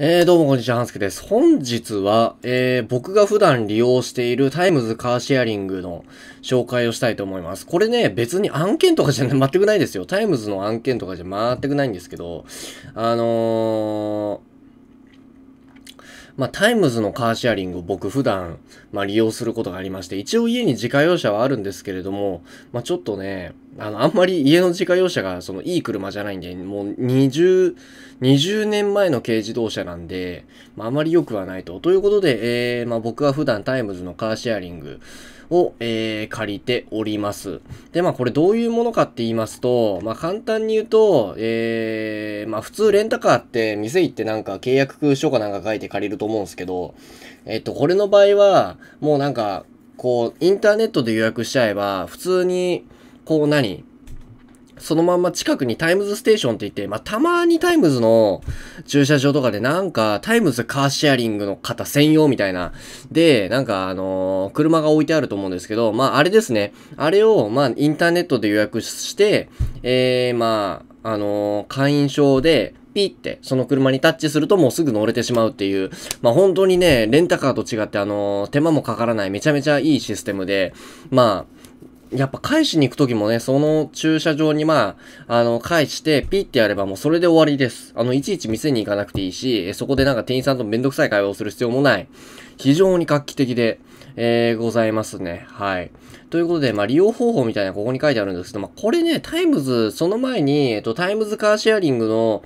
えー、どうもこんにちは、ハンスケです。本日は、えー、僕が普段利用しているタイムズカーシェアリングの紹介をしたいと思います。これね、別に案件とかじゃ、ね、全くないですよ。タイムズの案件とかじゃ全くないんですけど、あのー、まあ、タイムズのカーシェアリングを僕普段、まあ、利用することがありまして、一応家に自家用車はあるんですけれども、まあ、ちょっとね、あの、あんまり家の自家用車が、その、いい車じゃないんで、もう20、20年前の軽自動車なんで、まあ、あまり良くはないと。ということで、えー、まあ、僕は普段タイムズのカーシェアリング、を、えー、借りております。で、まあこれどういうものかって言いますと、まあ簡単に言うと、えー、まあ普通レンタカーって店行ってなんか契約書かなんか書いて借りると思うんですけど、えっと、これの場合は、もうなんか、こう、インターネットで予約しちゃえば、普通に、こう何そのまんま近くにタイムズステーションって言って、まあ、たまにタイムズの駐車場とかでなんか、タイムズカーシェアリングの方専用みたいな。で、なんかあのー、車が置いてあると思うんですけど、まあ、あれですね。あれを、まあ、インターネットで予約して、えー、まあ、あのー、会員証で、ピって、その車にタッチするともうすぐ乗れてしまうっていう、まあ本当にね、レンタカーと違ってあのー、手間もかからないめちゃめちゃいいシステムで、まあ、やっぱ返しに行く時もね、その駐車場にまあ、あの、返して、ピッてやればもうそれで終わりです。あの、いちいち店に行かなくていいし、そこでなんか店員さんとめんどくさい会話をする必要もない。非常に画期的で、えー、ございますね。はい。ということで、まあ、利用方法みたいなここに書いてあるんですけど、まあ、これね、タイムズ、その前に、えっと、タイムズカーシェアリングの、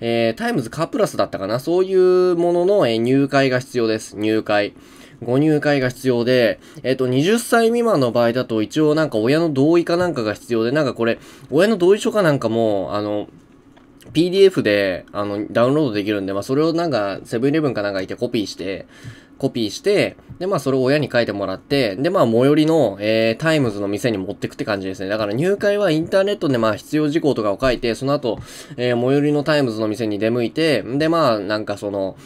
えー、タイムズカープラスだったかなそういうものの、えー、入会が必要です。入会。ご入会が必要で、えっと、20歳未満の場合だと一応なんか親の同意かなんかが必要で、なんかこれ、親の同意書かなんかも、あの、PDF で、あの、ダウンロードできるんで、まあ、それをなんか、セブンイレブンかなんかいてコピーして、コピーして、で、まあ、それを親に書いてもらって、で、まあ、最寄りの、えー、タイムズの店に持ってくって感じですね。だから入会はインターネットで、まあ、必要事項とかを書いて、その後、えー、最寄りのタイムズの店に出向いて、で、まあ、なんかその、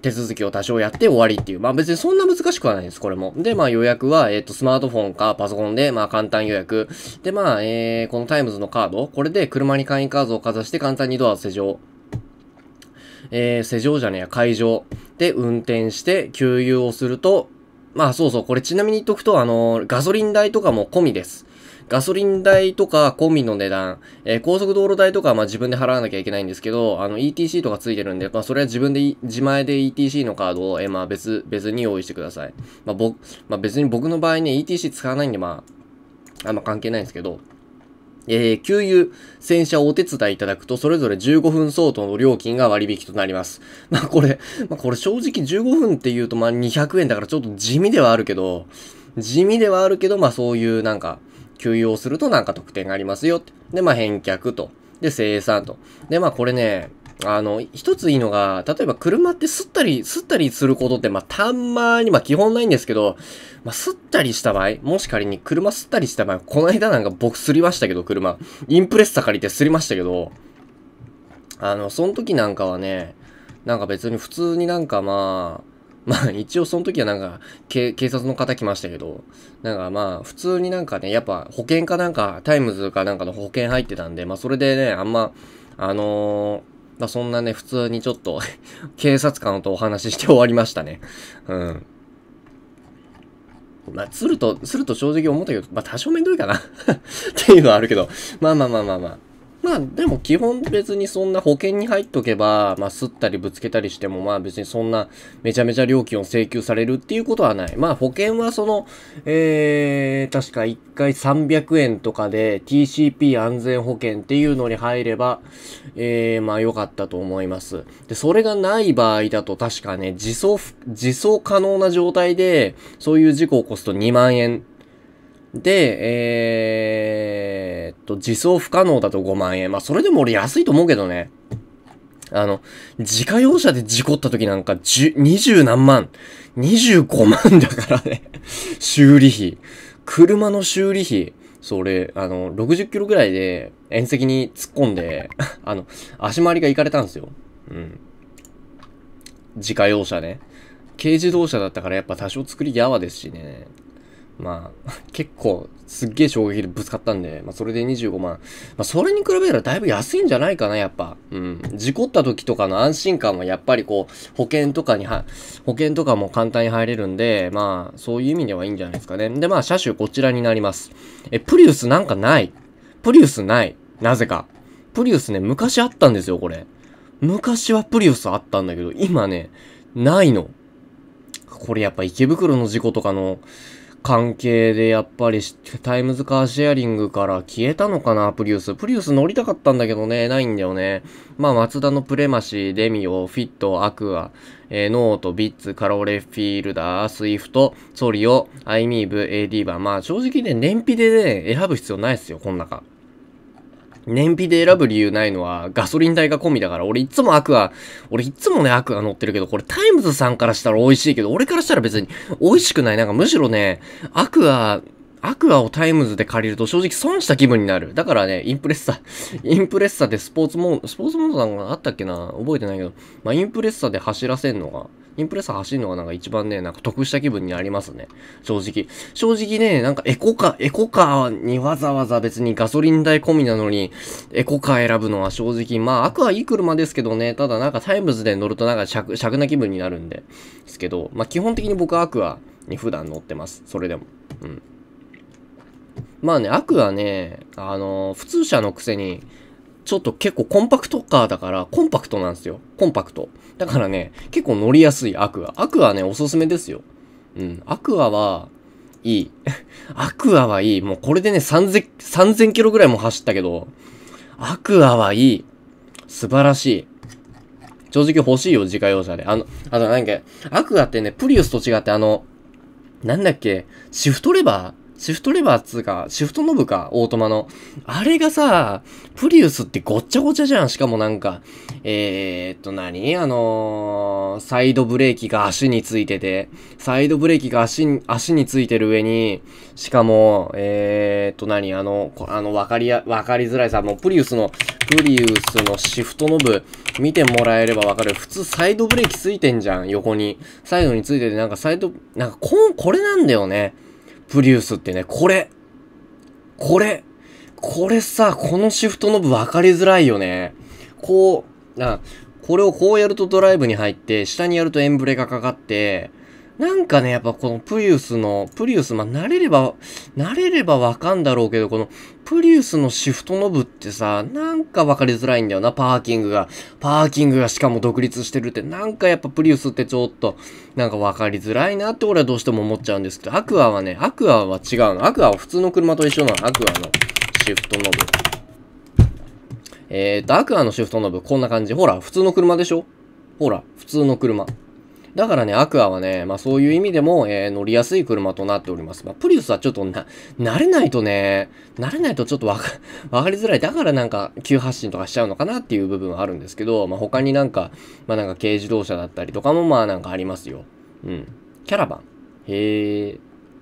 手続きを多少やって終わりっていう。まあ別にそんな難しくはないです、これも。で、まあ予約は、えっ、ー、と、スマートフォンかパソコンで、まあ簡単予約。で、まあ、えー、このタイムズのカード、これで車に会員カードをかざして簡単にドアを施錠。えー、施錠じゃねえや、会場で運転して給油をすると、まあそうそう、これちなみに言っとくと、あのー、ガソリン代とかも込みです。ガソリン代とかンビの値段、えー、高速道路代とかはまあ自分で払わなきゃいけないんですけど、あの ETC とかついてるんで、まあそれは自分で、自前で ETC のカードを、えー、まあ別、別に用意してください。まあ僕、まあ別に僕の場合ね、ETC 使わないんでまあ、あんま関係ないんですけど、えー、給油、洗車をお手伝いいただくと、それぞれ15分相当の料金が割引となります。まあこれ、まあこれ正直15分って言うとまあ200円だからちょっと地味ではあるけど、地味ではあるけど、まあそういうなんか、給与をするとなんか特典がありますよって。で、まあ、返却と。で、生産と。で、まあ、これね、あの、一ついいのが、例えば車って吸ったり、吸ったりすることって、まあ、たんまに、まあ、基本ないんですけど、まあ、吸ったりした場合、もし仮に車吸ったりした場合、この間なんか僕すりましたけど、車。インプレッサ借りてすりましたけど、あの、その時なんかはね、なんか別に普通になんかまあ、まあ一応その時はなんか警察の方来ましたけど、なんかまあ普通になんかね、やっぱ保険かなんか、タイムズかなんかの保険入ってたんで、まあそれでね、あんま、あのー、まあそんなね、普通にちょっと 警察官とお話しして終わりましたね。うん。まあ、鶴と、鶴と正直思ったけど、まあ、多少面倒いかな っていうのはあるけど、まあまあまあまあまあ。まあでも基本別にそんな保険に入っとけば、まあ吸ったりぶつけたりしても、まあ別にそんなめちゃめちゃ料金を請求されるっていうことはない。まあ保険はその、えー、確か1回300円とかで TCP 安全保険っていうのに入れば、えー、まあ良かったと思います。で、それがない場合だと確かね、自走、自走可能な状態で、そういう事故を起こすと2万円で、えー、っと、自走不可能だと5万円。まあ、それでも俺安いと思うけどね。あの、自家用車で事故った時なんか、十、二十何万、二十五万だからね修理費。車の修理費。それ、あの、60キロぐらいで、縁石に突っ込んで あの、足回りが行かれたんですよ。うん。自家用車ね。軽自動車だったからやっぱ多少作りやわですしね。まあ、結構、すっげえ衝撃でぶつかったんで、まあ、それで25万。まあ、それに比べたらだいぶ安いんじゃないかな、やっぱ。うん。事故った時とかの安心感は、やっぱりこう、保険とかには、保険とかも簡単に入れるんで、まあ、そういう意味ではいいんじゃないですかね。で、まあ、車種こちらになります。え、プリウスなんかない。プリウスない。なぜか。プリウスね、昔あったんですよ、これ。昔はプリウスあったんだけど、今ね、ないの。これやっぱ池袋の事故とかの、関係でやっぱりタイムズカーシェアリングから消えたのかな、プリウス。プリウス乗りたかったんだけどね、ないんだよね。まあ、マツダのプレマシー、デミオ、フィット、アクア、えー、ノート、ビッツ、カロレフィールダー、スイフト、ソリオ、アイミーブ、AD バー。まあ、正直ね、燃費でね、選ぶ必要ないっすよ、こん中。燃費で選ぶ理由ないのはガソリン代が込みだから、俺いつもアクア、俺いつもね、アクア乗ってるけど、これタイムズさんからしたら美味しいけど、俺からしたら別に美味しくない。なんかむしろね、アクア、アクアをタイムズで借りると正直損した気分になる。だからね、インプレッサ、インプレッサでスポーツモード、スポーツモードなんかあったっけな覚えてないけど、まあインプレッサで走らせんのが、インプレッサー走るのがなんか一番ね、なんか得した気分になりますね。正直。正直ね、なんかエコカ、エコカーにわざわざ別にガソリン代込みなのに、エコカー選ぶのは正直、まあ、アクアいい車ですけどね、ただなんかタイムズで乗るとなんか尺、尺な気分になるんで、ですけど、まあ基本的に僕はアクアに普段乗ってます。それでも。うん。まあね、アクアね、あのー、普通車のくせに、ちょっと結構コンパクトカーだから、コンパクトなんですよ。コンパクト。だからね、結構乗りやすい、アクア。アクアね、おすすめですよ。うん。アクアは、いい。アクアはいい。もうこれでね、3000、3000キロぐらいも走ったけど、アクアはいい。素晴らしい。正直欲しいよ、自家用車で。あの、あとなんか、アクアってね、プリウスと違って、あの、なんだっけ、シフトレバーシフトレバーっつうか、シフトノブか、オートマの。あれがさ、プリウスってごっちゃごちゃじゃん。しかもなんか、えー、っと何、あのー、サイドブレーキが足についてて、サイドブレーキが足に、足についてる上に、しかも、えー、っと何、あの、あの、わかりや、わかりづらいさ、もうプリウスの、プリウスのシフトノブ、見てもらえればわかる。普通サイドブレーキついてんじゃん、横に。サイドについてて、なんかサイド、なんかこ、これなんだよね。プリウスってね、これこれこれさ、このシフトノブ分かりづらいよね。こう、あ、これをこうやるとドライブに入って、下にやるとエンブレがかかって、なんかね、やっぱこのプリウスの、プリウス、まあ、慣れれば、慣れればわかんだろうけど、このプリウスのシフトノブってさ、なんかわかりづらいんだよな、パーキングが。パーキングがしかも独立してるって、なんかやっぱプリウスってちょっと、なんかわかりづらいなって俺はどうしても思っちゃうんですけど、アクアはね、アクアは違うの。アクアは普通の車と一緒なの、アクアのシフトノブ。えーと、アクアのシフトノブ、こんな感じ。ほら、普通の車でしょほら、普通の車。だからね、アクアはね、まあそういう意味でも、えー、乗りやすい車となっております。まあプリウスはちょっとな、慣れないとね、慣れないとちょっとわか、わかりづらい。だからなんか急発進とかしちゃうのかなっていう部分はあるんですけど、まあ他になんか、まあなんか軽自動車だったりとかもまあなんかありますよ。うん。キャラバン。へえ。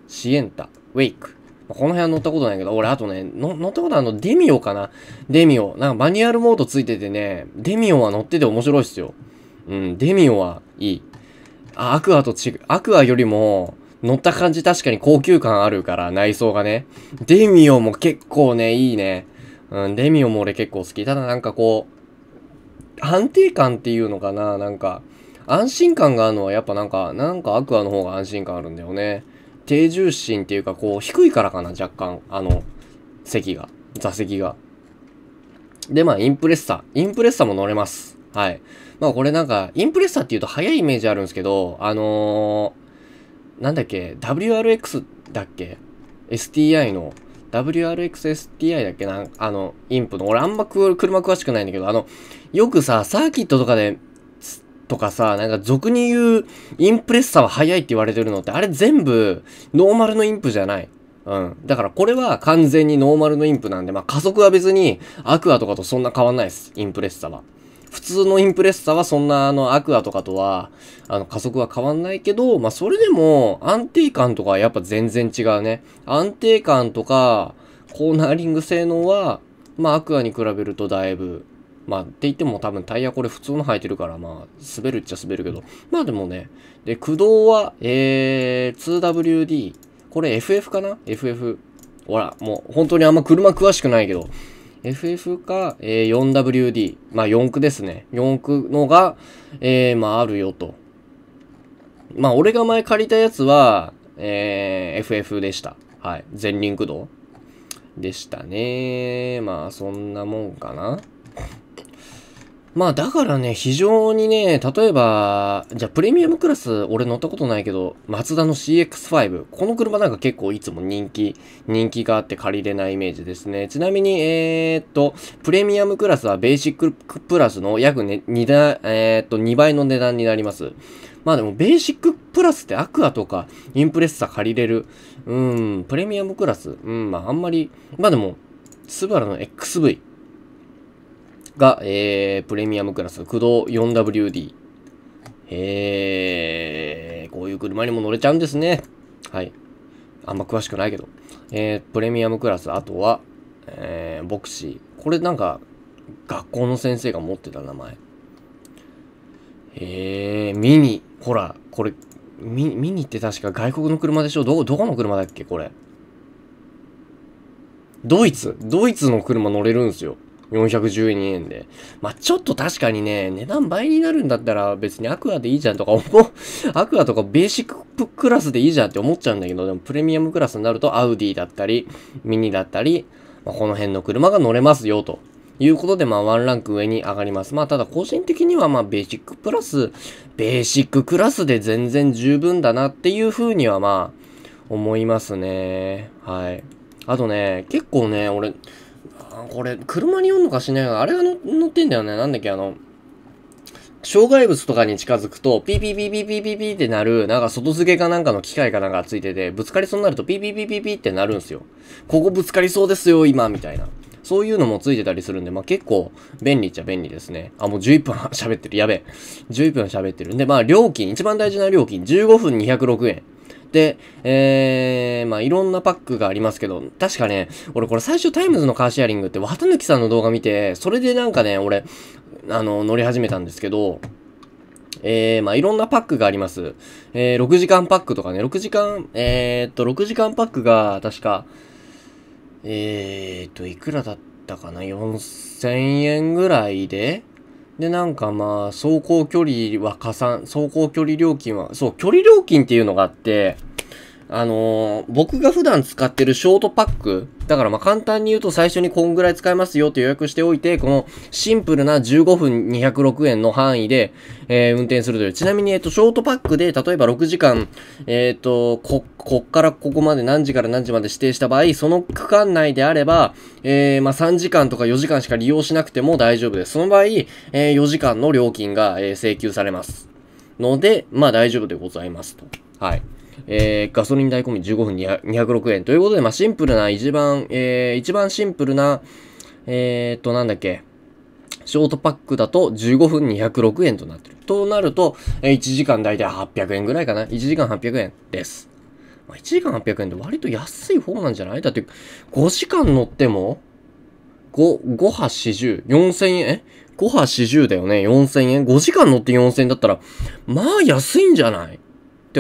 シエンタ。ウェイク。この辺は乗ったことないけど、俺あとね、乗ったことあるのデミオかなデミオ。なんかマニュアルモードついててね、デミオは乗ってて面白いっすよ。うん、デミオはいい。あ、アクアと違う。アクアよりも、乗った感じ確かに高級感あるから、内装がね。デミオも結構ね、いいね。うん、デミオも俺結構好き。ただなんかこう、安定感っていうのかななんか、安心感があるのはやっぱなんか、なんかアクアの方が安心感あるんだよね。低重心っていうかこう、低いからかな、若干。あの、席が、座席が。で、まあ、インプレッサ。インプレッサも乗れます。はい。まあこれなんか、インプレッサーっていうと早いイメージあるんですけど、あのー、なんだっけ、WRX だっけ ?STI の、WRXSTI だっけなあの、インプの。俺あんま車詳しくないんだけど、あの、よくさ、サーキットとかで、とかさ、なんか俗に言う、インプレッサーは速いって言われてるのって、あれ全部、ノーマルのインプじゃない。うん。だからこれは完全にノーマルのインプなんで、まあ加速は別に、アクアとかとそんな変わんないです。インプレッサは。普通のインプレッサはそんなあのアクアとかとは、あの加速は変わんないけど、まあそれでも安定感とかはやっぱ全然違うね。安定感とか、コーナーリング性能は、まあアクアに比べるとだいぶ、まあって言っても多分タイヤこれ普通の履いてるから、まあ滑るっちゃ滑るけど、まあでもね、で、駆動は、えー、2WD、これ FF かな ?FF。ほら、もう本当にあんま車詳しくないけど、FF か、えー、4WD、まあ4区ですね。4区のが、えー、まああるよと。まあ俺が前借りたやつは、えー、FF でした。はい。全輪駆動でしたね。まあそんなもんかな。まあだからね、非常にね、例えば、じゃあプレミアムクラス俺乗ったことないけど、マツダの CX5。この車なんか結構いつも人気、人気があって借りれないイメージですね。ちなみに、えー、っと、プレミアムクラスはベーシックプラスの約ね、2だ、えー、っと、2倍の値段になります。まあでも、ベーシックプラスってアクアとか、インプレッサ借りれる。うん、プレミアムクラス。うん、まああんまり、まあでも、スバルの XV。が、えー、プレミアムクラス、駆動 4WD。えー、こういう車にも乗れちゃうんですね。はい。あんま詳しくないけど。えー、プレミアムクラス、あとは、えー、ボクシー。これなんか、学校の先生が持ってた名前。えー、ミニ。ほら、これ、ミミニって確か外国の車でしょど、どこの車だっけこれ。ドイツ。ドイツの車乗れるんですよ。412円で。まあ、ちょっと確かにね、値段倍になるんだったら別にアクアでいいじゃんとか思う。アクアとかベーシッククラスでいいじゃんって思っちゃうんだけど、でもプレミアムクラスになるとアウディだったり、ミニだったり、まあ、この辺の車が乗れますよと。いうことで、まあ、ワンランク上に上がります。まあ、ただ、個人的には、まあ、ベーシックプラス、ベーシッククラスで全然十分だなっていう風には、まあ、思いますね。はい。あとね、結構ね、俺、あこれ、車に乗んのかしないのあれが乗ってんだよね。なんだっけ、あの、障害物とかに近づくと、ピーピーピーピーピーピーピーってなる、なんか外付けかなんかの機械かなんかついてて、ぶつかりそうになるとピーピーピーピーピーってなるんすよ。ここぶつかりそうですよ、今、みたいな。そういうのもついてたりするんで、まあ、結構便利っちゃ便利ですね。あ、もう11分 喋ってる。やべえ。11分喋ってる。んで、まあ、料金、一番大事な料金、15分206円。で、えー、まあ、いろんなパックがありますけど、確かね、俺これ最初タイムズのカーシェアリングって、綿貫さんの動画見て、それでなんかね、俺、あの、乗り始めたんですけど、えー、まあ、いろんなパックがあります。えー、6時間パックとかね、6時間、えー、っと、6時間パックが、確か、えー、っと、いくらだったかな ?4000 円ぐらいで、で、なんかまあ、走行距離は加算、走行距離料金は、そう、距離料金っていうのがあって、あのー、僕が普段使ってるショートパック、だからまあ簡単に言うと最初にこんぐらい使えますよって予約しておいて、このシンプルな15分206円の範囲で、えー、運転するという。ちなみに、えっと、ショートパックで、例えば6時間、えっ、ー、と、こ、こっからここまで何時から何時まで指定した場合、その区間内であれば、えー、まあ3時間とか4時間しか利用しなくても大丈夫です。その場合、えー、4時間の料金が、えー、請求されます。ので、まあ大丈夫でございますと。はい。えー、ガソリン代込み15分206円ということで、まあ、シンプルな、一番、えー、一番シンプルな、えー、っと、なんだっけ、ショートパックだと15分206円となってる。となると、えー、1時間大体800円ぐらいかな。1時間800円です。まあ、1時間800円って割と安い方なんじゃないだって、5時間乗っても、5、5波40、4000円え ?5 波40だよね。4000円。5時間乗って4000円だったら、まあ安いんじゃない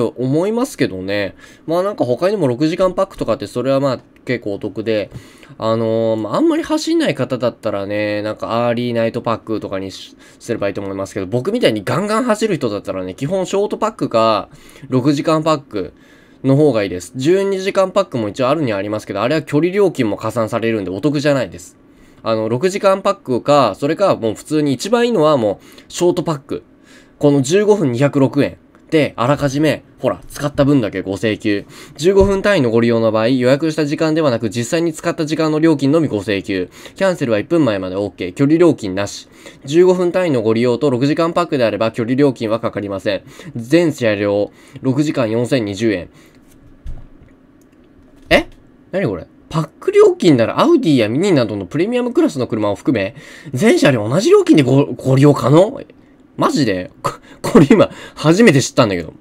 って思いますけどね。まあなんか他にも6時間パックとかってそれはまあ結構お得で、あのー、あんまり走んない方だったらね、なんかアーリーナイトパックとかにすればいいと思いますけど、僕みたいにガンガン走る人だったらね、基本ショートパックか6時間パック、の方がいいです。12時間パックも一応あるにはありますけど、あれは距離料金も加算されるんでお得じゃないです。あの、6時間パックか、それかもう普通に一番いいのはもう、ショートパック。この15分206円。で、あらかじめ、ほら、使った分だけご請求。15分単位のご利用の場合、予約した時間ではなく、実際に使った時間の料金のみご請求。キャンセルは1分前まで OK。距離料金なし。15分単位のご利用と6時間パックであれば、距離料金はかかりません。全車両、6時間4020円。え何これパック料金ならアウディやミニなどのプレミアムクラスの車を含め、全車両同じ料金でごご利用可能マジで これ今、初めて知ったんだけど。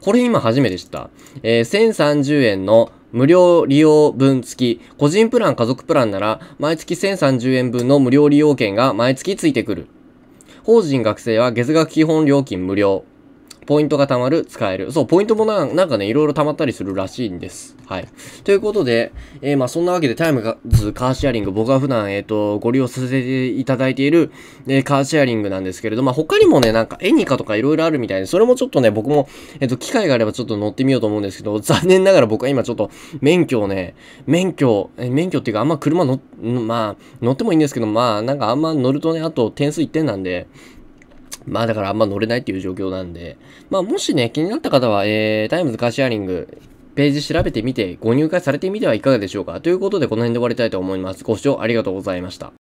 これ今初めて知った。えー、1030円の無料利用分付き、個人プラン、家族プランなら、毎月1030円分の無料利用券が毎月ついてくる。法人学生は月額基本料金無料。ポイントが貯まる、使える。そう、ポイントもななんかね、いろいろ貯まったりするらしいんです。はい。ということで、えー、まあそんなわけでタイムズカーシェアリング、僕は普段、えっ、ー、と、ご利用させていただいている、えー、カーシェアリングなんですけれど、まあ他にもね、なんかエニカとかいろいろあるみたいで、それもちょっとね、僕も、えっ、と、機会があればちょっと乗ってみようと思うんですけど、残念ながら僕は今ちょっと免許をね、免許、え免許っていうかあんま車乗、まあ乗ってもいいんですけど、まあなんかあんま乗るとね、あと点数1点なんで、まあだからあんま乗れないっていう状況なんで、まあもしね、気になった方は、えー、タイムズカーシェアリング、ページ調べてみて、ご入会されてみてはいかがでしょうかということで、この辺で終わりたいと思います。ご視聴ありがとうございました。